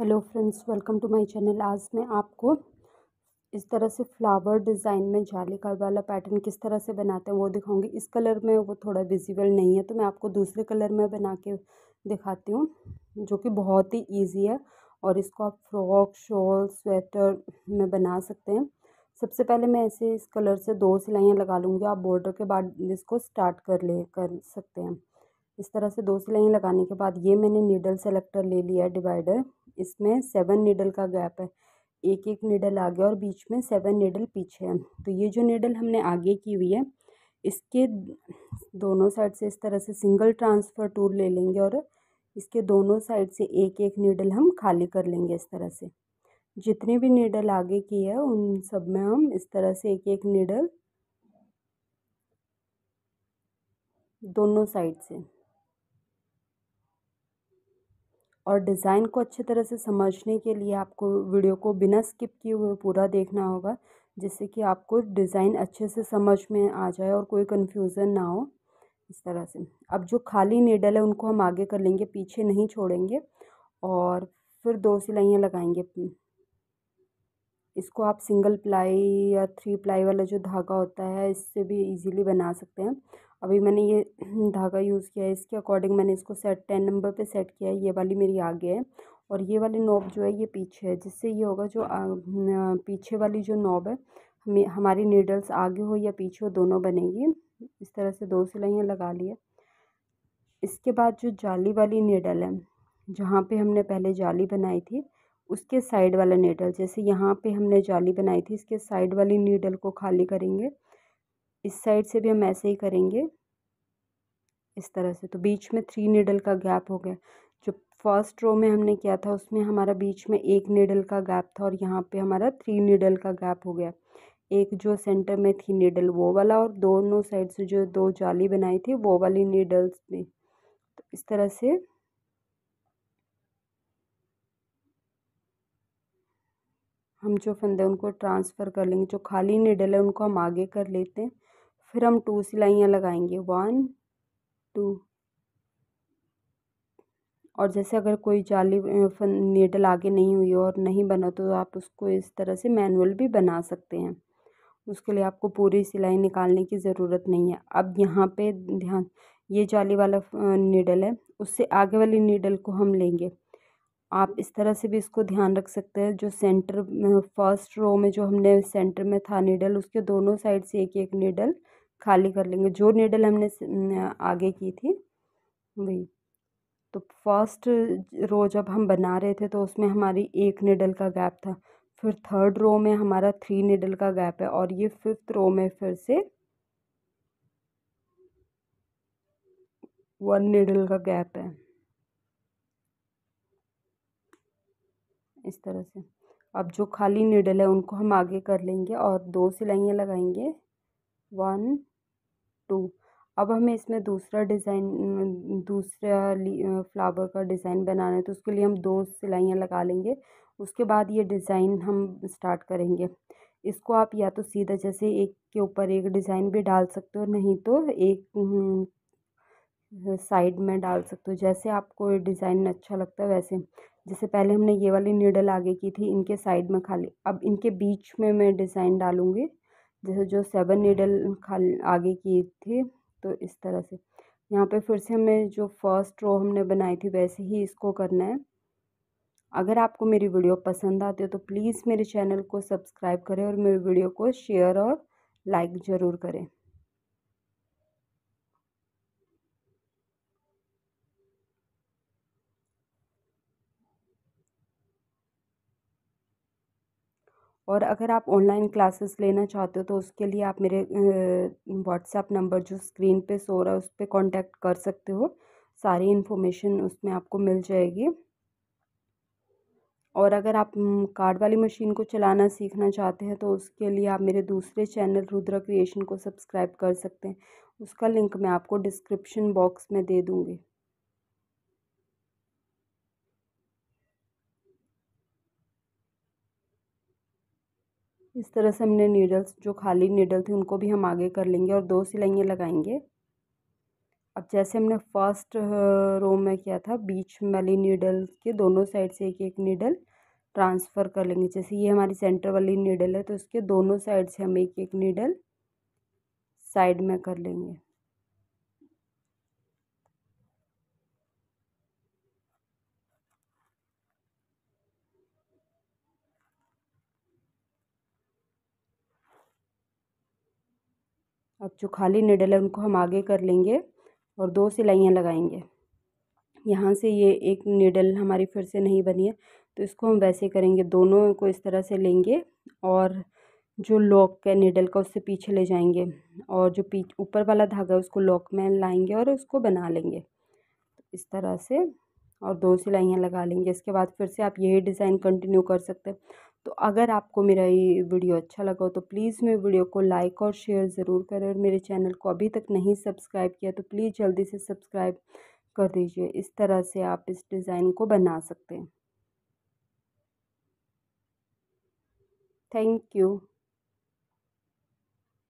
hello friends welcome to my channel आज मैं आपको इस तरह से फ्लावर डिज़ाइन में जाली का वाला पैटर्न किस तरह से बनाते हैं वो दिखाऊंगी इस कलर में वो थोड़ा विजिबल नहीं है तो मैं आपको दूसरे कलर में बना के दिखाती हूँ जो कि बहुत ही ईजी है और इसको आप फ्रॉक शॉल स्वेटर में बना सकते हैं सबसे पहले मैं ऐसे इस कलर से दो सिलाइयाँ लगा लूँगी आप बॉर्डर के बाद इसको स्टार्ट कर ले कर सकते हैं इस तरह से दो सिलाइयाँ लगाने के बाद ये मैंने नीडल सेलेक्टर ले लिया है डिवाइडर इसमें सेवन नीडल का गैप है एक एक नीडल आगे और बीच में सेवन नीडल पीछे है तो ये जो नीडल हमने आगे की हुई है इसके दोनों साइड से इस तरह से सिंगल ट्रांसफ़र टूल ले लेंगे और इसके दोनों साइड से एक एक नीडल हम खाली कर लेंगे इस तरह से जितने भी नीडल आगे की है उन सब में हम इस तरह से एक एक नीडल दोनों साइड से और डिज़ाइन को अच्छे तरह से समझने के लिए आपको वीडियो को बिना स्किप किए हुए पूरा देखना होगा जिससे कि आपको डिज़ाइन अच्छे से समझ में आ जाए और कोई कन्फ्यूज़न ना हो इस तरह से अब जो खाली नीडल है उनको हम आगे कर लेंगे पीछे नहीं छोड़ेंगे और फिर दो सिलाइयाँ लगाएंगे इसको आप सिंगल प्लाई या थ्री प्लाई वाला जो धागा होता है इससे भी इजीली बना सकते हैं अभी मैंने ये धागा यूज़ किया है इसके अकॉर्डिंग मैंने इसको सेट टेन नंबर पे सेट किया है ये वाली मेरी आगे है और ये वाली नॉब जो है ये पीछे है जिससे ये होगा जो पीछे वाली जो नॉब है हमें हमारी नीडल्स आगे हो या पीछे हो दोनों बनेगी इस तरह से दो सिलाइयाँ लगा लिए इसके बाद जो जाली वाली नीडल है जहाँ पर हमने पहले जाली बनाई थी उसके साइड वाला नीडल जैसे यहाँ पे हमने जाली बनाई थी इसके साइड वाली नीडल को खाली करेंगे इस साइड से भी हम ऐसे ही करेंगे इस तरह से तो बीच में थ्री नीडल का गैप हो गया जो फर्स्ट रो में हमने किया था उसमें हमारा बीच में एक नीडल का गैप था और यहाँ पे हमारा थ्री नीडल का गैप हो गया एक जो सेंटर में थी नीडल वो वाला और दोनों साइड से जो दो जाली बनाई थी वो वाली नीडल्स में तो इस तरह से हम जो फंदे उनको ट्रांसफ़र कर लेंगे जो खाली निडल है उनको हम आगे कर लेते हैं फिर हम टू सिलाइयाँ लगाएंगे वन टू और जैसे अगर कोई जाली नीडल आगे नहीं हुई और नहीं बना तो आप उसको इस तरह से मैनुअल भी बना सकते हैं उसके लिए आपको पूरी सिलाई निकालने की ज़रूरत नहीं है अब यहाँ पे ध्यान ये जाली वाला नीडल है उससे आगे वाली नीडल को हम लेंगे आप इस तरह से भी इसको ध्यान रख सकते हैं जो सेंटर फर्स्ट रो में जो हमने सेंटर में था नीडल उसके दोनों साइड से एक एक नीडल खाली कर लेंगे जो नीडल हमने आगे की थी वही तो फर्स्ट रो जब हम बना रहे थे तो उसमें हमारी एक नीडल का गैप था फिर थर्ड रो में हमारा थ्री नीडल का गैप है और ये फिफ्थ रो में फिर से वन नीडल का गैप है इस तरह से अब जो खाली नीडल है उनको हम आगे कर लेंगे और दो सिलाइयाँ लगाएंगे वन टू अब हमें इसमें दूसरा डिज़ाइन दूसरा फ्लावर का डिज़ाइन बनाना है तो उसके लिए हम दो सिलाइयाँ लगा लेंगे उसके बाद ये डिज़ाइन हम स्टार्ट करेंगे इसको आप या तो सीधा जैसे एक के ऊपर एक डिज़ाइन भी डाल सकते हो नहीं तो एक हम्म, साइड में डाल सकते हो जैसे आपको डिज़ाइन अच्छा लगता है वैसे जैसे पहले हमने ये वाली नीडल आगे की थी इनके साइड में खाली अब इनके बीच में मैं डिज़ाइन डालूँगी जैसे जो सेवन नीडल खाली आगे की थी तो इस तरह से यहाँ पे फिर से हमें जो फर्स्ट रो हमने बनाई थी वैसे ही इसको करना है अगर आपको मेरी वीडियो पसंद आती है तो प्लीज़ मेरे चैनल को सब्सक्राइब करें और मेरी वीडियो को शेयर और लाइक ज़रूर करें और अगर आप ऑनलाइन क्लासेस लेना चाहते हो तो उसके लिए आप मेरे व्हाट्सएप नंबर जो स्क्रीन पे सो रहा है उस पर कॉन्टैक्ट कर सकते हो सारी इन्फॉर्मेशन उसमें आपको मिल जाएगी और अगर आप कार्ड वाली मशीन को चलाना सीखना चाहते हैं तो उसके लिए आप मेरे दूसरे चैनल रुद्रा क्रिएशन को सब्सक्राइब कर सकते हैं उसका लिंक मैं आपको डिस्क्रिप्शन बॉक्स में दे दूँगी इस तरह से हमने नीडल्स जो खाली नीडल थे उनको भी हम आगे कर लेंगे और दो सिलाइयाँ लगाएंगे अब जैसे हमने फर्स्ट रो uh, में किया था बीच वाली नीडल के दोनों साइड से एक एक नीडल ट्रांसफ़र कर लेंगे जैसे ये हमारी सेंटर वाली नीडल है तो इसके दोनों साइड से हम एक एक नीडल साइड में कर लेंगे अब जो खाली निडल है उनको हम आगे कर लेंगे और दो सिलाइयाँ लगाएंगे यहाँ से ये एक निडल हमारी फिर से नहीं बनी है तो इसको हम वैसे करेंगे दोनों को इस तरह से लेंगे और जो लॉक है निडल का उससे पीछे ले जाएंगे और जो पीछ ऊपर वाला धागा है उसको लॉक में लाएंगे और उसको बना लेंगे तो इस तरह से और दो सिलाइयाँ लगा लेंगे इसके बाद फिर से आप यही डिज़ाइन कंटिन्यू कर सकते हैं तो अगर आपको मेरा ये वीडियो अच्छा लगा हो तो प्लीज़ मेरे वीडियो को लाइक और शेयर ज़रूर करें और मेरे चैनल को अभी तक नहीं सब्सक्राइब किया तो प्लीज़ जल्दी से सब्सक्राइब कर दीजिए इस तरह से आप इस डिज़ाइन को बना सकते हैं थैंक यू